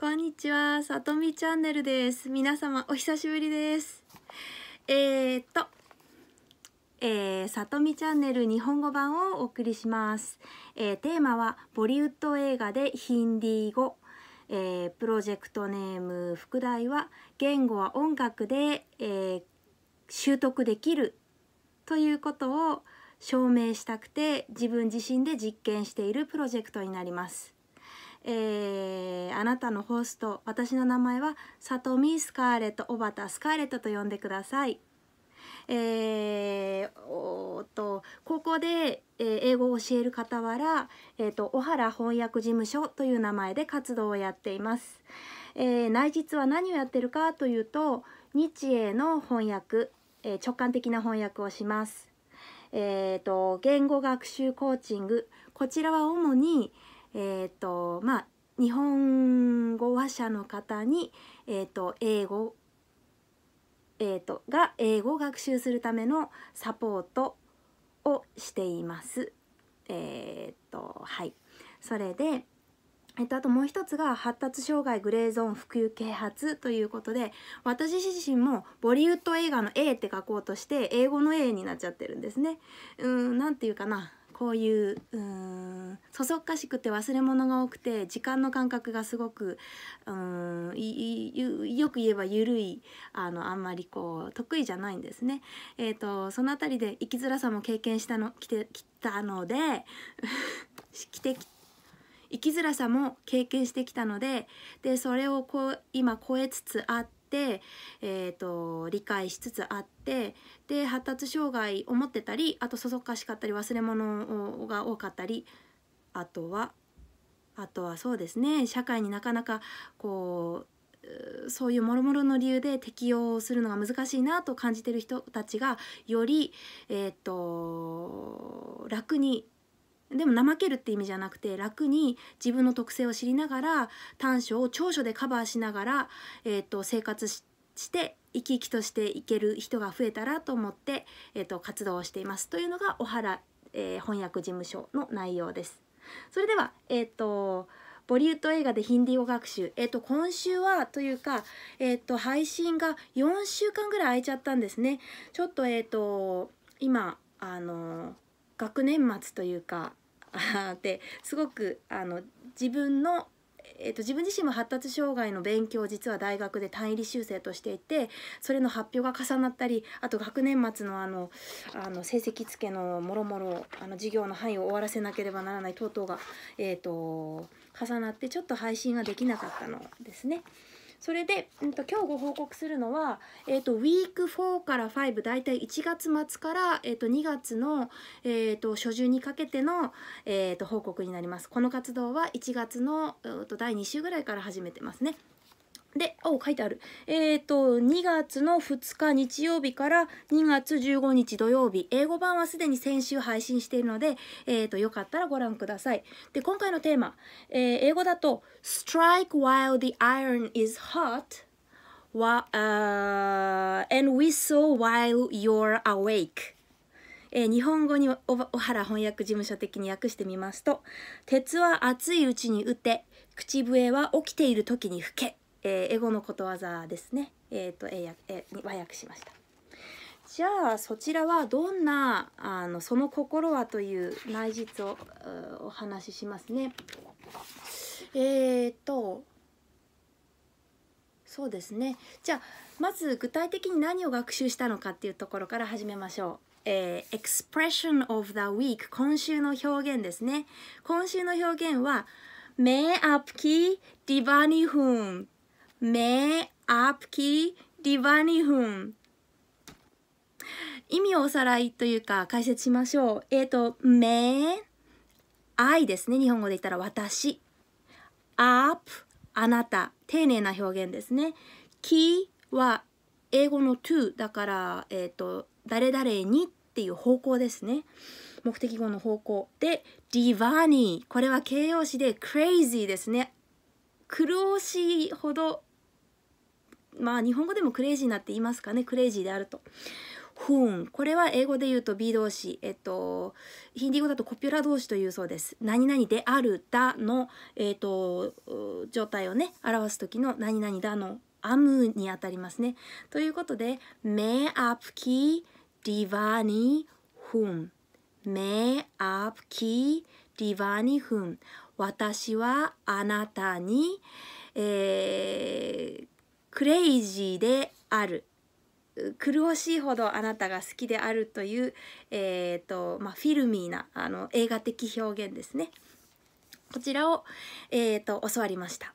こんにちは、さとみチャンネルです。皆様お久しぶりです。えー、っと、えー、さとみチャンネル日本語版をお送りします。えー、テーマはボリウッド映画でヒンディー語。えー、プロジェクトネーム副題は言語は音楽で、えー、習得できるということを証明したくて自分自身で実験しているプロジェクトになります。えー、あなたのホスト私の名前はサトミスカーレット小畑スカーレットと呼んでください。えー、おとここで、えー、英語を教える傍ら、えーと、と小原翻訳事務所という名前で活動をやっています。えー、内実は何をやってるかというと日英の翻訳、えー、直感的な翻訳をします。えーと、と言語学習コーチングこちらは主に、えっ、ー、とまあ日本語話者の方に、えーと、英語、えーと、が英語を学習するためのサポートをしています。えっ、ー、とはいそれでえっと、あともう一つが発達障害グレーゾーン普及啓発ということで私自身もボリウッド映画の A って書こうとして英語の A になっちゃってるんですね。うんなんていうかなこういううんそそっかしくて忘れ物が多くて時間の感覚がすごくうんよく言えば緩いあのあんまりこう得意じゃないんですね。えーと、その辺りで生きづらさも経験したのきてきたのでき て生きづらさも経験してきたのででそれをこう今超えつつあって。、えーと、理解しつつあってで発達障害を持ってたりあとそそっかしかったり忘れ物が多かったりあとはあとはそうですね社会になかなかこうそういうもろもろの理由で適応するのが難しいなと感じてる人たちがより、えーと、と楽にでも怠けるって意味じゃなくて楽に自分の特性を知りながら短所を長所でカバーしながら、えーと、生活して生き生きとしていける人が増えたらと思って、えーと、活動をしていますというのが小原、えー、翻訳事務所の内容です。それでは、えーと、ボリュート映画でヒンディー語学習、えっ、ー、と、今週はというか、えっ、ー、と、配信が4週間ぐらい空いちゃったんですね。ちょっと、えっ、ー、と、今、あの、学年末というか、っ てすごくあの自分のえー、っと、自分自身も発達障害の勉強を実は大学で単位履修生としていてそれの発表が重なったりあと学年末のあのあの成績付けのもろもろ授業の範囲を終わらせなければならない等々が、えーと重なってちょっと配信ができなかったのですね。それで、うんと、今日ご報告するのは、えーと、ウィーク4から5大体1月末から、えーと、と2月の、えー、と初旬にかけての、えー、と報告になります。この活動は1月の、えー、と第2週ぐらいから始めてますね。で、お、書いてある。えっ、ー、と、2月の2日日曜日から2月15日土曜日、英語版はすでに先週配信しているので、えっ、ー、と、よかったらご覧ください。で、今回のテーマ、えー、英語だと、strike while the iron is hot, wa,、uh, and whistle while you're awake. えー、日本語に小原翻訳事務所的に訳してみますと「鉄は熱いうちに打て口笛は起きている時に吹け」えー、英語のことわざですね、えーと英訳えー、和訳しました。じゃあそちらはどんなあのその心はという内実をお話ししますね。えっ、ー、とそうですねじゃあまず具体的に何を学習したのかっていうところから始めましょう。えー、expression of the week 今週の表現ですね今週の表現は「メアプキディバニフン」目アップキ क ी द ी व 意味をおさらいというか解説しましょう。えっ、ー、と、目愛ですね。日本語で言ったら私。アップ、あなた。丁寧な表現ですね。キ」は英語の to だから、えっ、ー、と、誰々にっていう方向ですね。目的語の方向。で、ディバァニー。これは形容詞でクレイジー」ですね。苦しいほどまあ日本語でもクレイジーなって言いますかねクレイジーであると。フンこれは英語で言うと B 動詞えっとヒンディー語だとコピュラ動詞というそうです何々であるだのえっと状態をね表す時の何々だのアムにあたりますねということでメアプキディバニフンメアプキディバニフン私はあなたに、えークレイジーである苦しいほどあなたが好きであるという、えーとまあ、フィルミーなあの映画的表現ですねこちらを、えーと、教わりました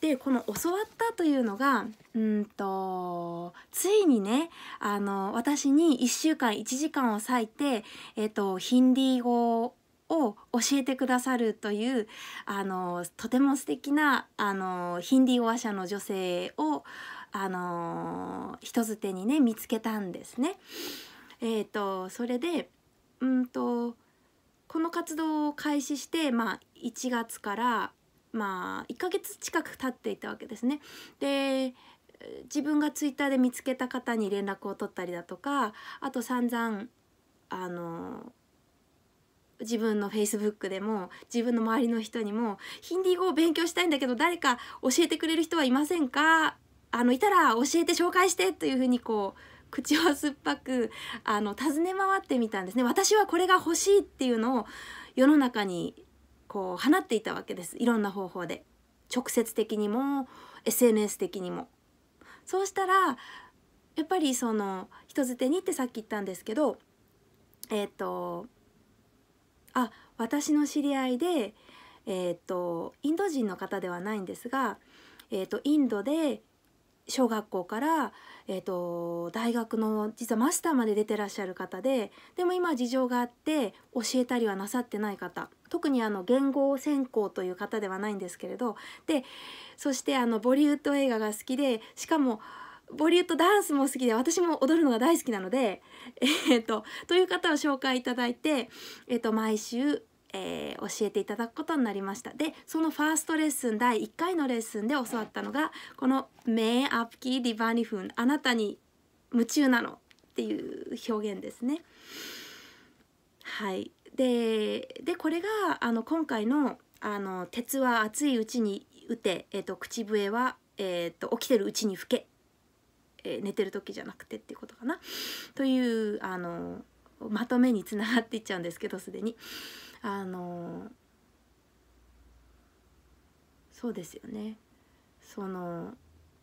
でこの「教わった」というのがうんとついにねあの私に1週間1時間を割いて、えーとヒンディー語を教えてくださるというあのとても素敵なあなヒンディー話者の女性をあの人づてにね見つけたんですね。えーと、それでうんとこの活動を開始して、まあ、1月から、まあ、1ヶ月近く経っていたわけですね。で自分がツイッターで見つけた方に連絡を取ったりだとかあと散々あの自分のフェイスブックでも自分の周りの人にもヒンディー語を勉強したいんだけど誰か教えてくれる人はいませんかあのいたら教えて紹介してというふうにこう口を酸っぱくあの尋ね回ってみたんですね私はこれが欲しいっていうのを世の中にこう放っていたわけですいろんな方法で直接的にも SNS 的にもそうしたらやっぱりその人づてにってさっき言ったんですけどえっ、ー、とあ私の知り合いで、えー、っとインド人の方ではないんですが、えー、っとインドで小学校から、えーと、と大学の実はマスターまで出てらっしゃる方ででも今事情があって教えたりはなさってない方特にあの言語専攻という方ではないんですけれどでそしてあのボリウッド映画が好きでしかもボリュートダンスも好きで私も踊るのが大好きなので、えっ、ー、とという方を紹介いただいて、えっ、ー、と毎週、えー、教えていただくことになりましたでそのファーストレッスン第1回のレッスンで教わったのがこの「メアップキーディバニフンあなたに夢中なの」っていう表現ですね。はいででこれがあの今回のあの「鉄は熱いうちに打て、えーと、口笛は、えーと起きてるうちに吹け」えー、寝てる時じゃなくてっていうことかなというあのまとめにつながっていっちゃうんですけどすでにあのそうですよねその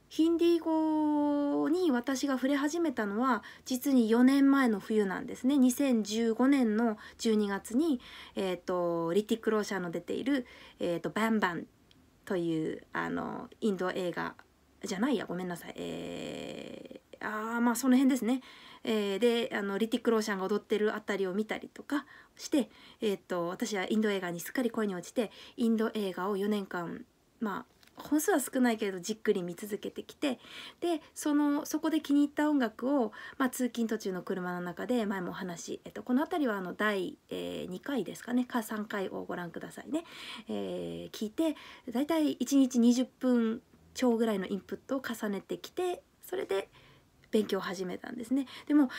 ヒンディー語に私が触れ始めたのは実に4年前の冬なんですね2015年の12月に、えーと、リティック・ローシャーの出ている「えーとバンバン」というあのインド映画じゃないやごめんなさい、えー、あまあその辺ですね、えー、であのリティック・ローシャンが踊ってるあたりを見たりとかして、えー、っと私はインド映画にすっかり恋に落ちてインド映画を4年間まあ本数は少ないけれどじっくり見続けてきてでそのそこで気に入った音楽を、まあ、通勤途中の車の中で前もお話、えっと、この辺りはあの第、えー、2回ですかねか3回をご覧くださいね。えー、聞いてだいたい1日20分今ぐらいのインプットを重ねてきてそれで勉強を始めたんですね。でもあ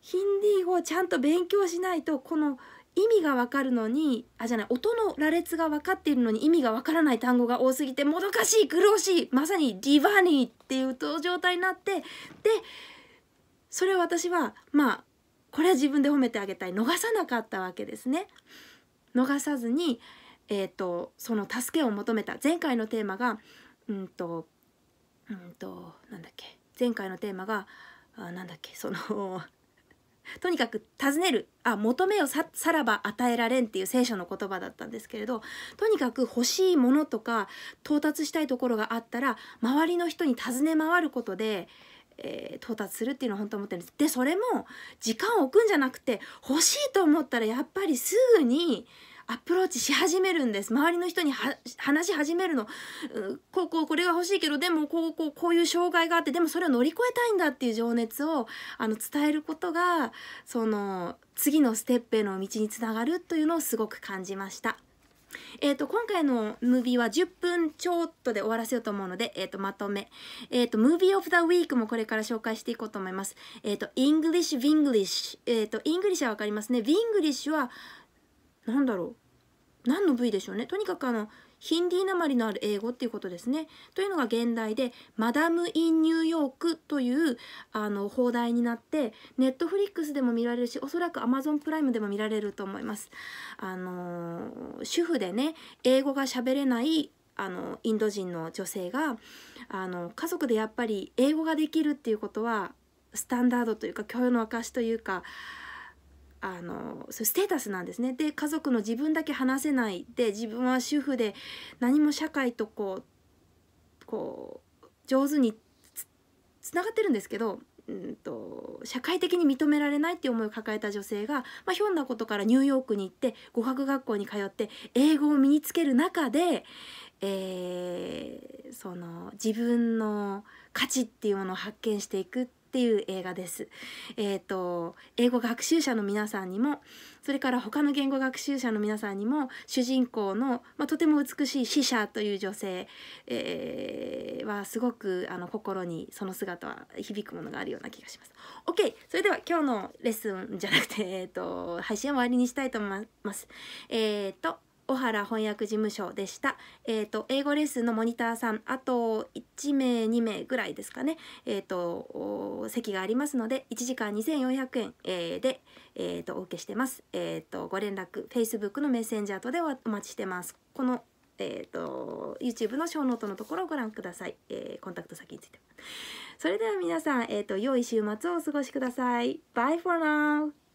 ヒンディー語をちゃんと勉強しないとこの意味が分かるのにあじゃない音の羅列が分かっているのに意味が分からない単語が多すぎてもどかしい苦しいまさにディバニーっていう状態になってでそれを私はまあこれは自分で褒めてあげたい逃さなかったわけですね。逃さずにえーと、その助けを求めた前回のテーマがうんとうんとなんだっけ前回のテーマがあなんだっけその とにかく尋ねるあ求めをさらば与えられんっていう聖書の言葉だったんですけれどとにかく欲しいものとか到達したいところがあったら周りの人に尋ね回ることで、えー、到達するっていうのは本当思ってるんです。でそれも時間を置くんじゃなくて欲しいと思ったらやっぱりすぐにアプローチし始めるんです周りの人に話し始めるのこうこうこれが欲しいけどでもこうこうこういう障害があってでもそれを乗り越えたいんだっていう情熱をあの伝えることがその次のステップへの道につながるというのをすごく感じました。えーと、今回のムービーは10分ちょっとで終わらせようと思うので、えーと、まとめ、えーと、ムービーオフ・ザ・ウィークもこれから紹介していこうと思います。えっ、ー、と、イングリッシュ・ヴィングリッシュ。えっ、と、イングリッシュは分かりますね。ヴィングリッシュは何だろう何の部位でしょうねとにかくあのヒンディーなまりのある英語っていうことですね。というのが現代で「マダム・イン・ニューヨーク」というあの放題になってネットフリックスでも見られるしおそらくアマゾンプライムでも見られると思います。あの主婦でね英語が喋れないあのインド人の女性があの家族でやっぱり英語ができるっていうことはスタンダードというか許容の証というかあのそうステータスなんですねで家族の自分だけ話せないで自分は主婦で何も社会とこうこう上手につながってるんですけどうんと社会的に認められないっていう思いを抱えた女性が、まあ、ひょんなことからニューヨークに行って語学学校に通って英語を身につける中で、えー、その自分の価値っていうものを発見していくっていう映画です。えっ、ー、と英語学習者の皆さんにもそれから他の言語学習者の皆さんにも主人公の、まあ、とても美しい死者という女性、えー、はすごくあの心にその姿は響くものがあるような気がします。OK それでは今日のレッスンじゃなくて、えーと、配信を終わりにしたいと思います。えっ、ー、と小原翻訳事務所でした。えっ、ー、と、英語レッスンのモニターさん、あと1名、2名ぐらいですかね、えっ、ー、と、席がありますので、1時間2400円、えー、で、えっ、ー、と、お受けしてます。えっ、と、ご連絡、Facebook のメッセンジャーとでお待ちしてます。このえーと、と YouTube のショーノートのところをご覧ください、えー、コンタクト先についてそれでは皆さん、えーと、と良い週末をお過ごしください Bye for now!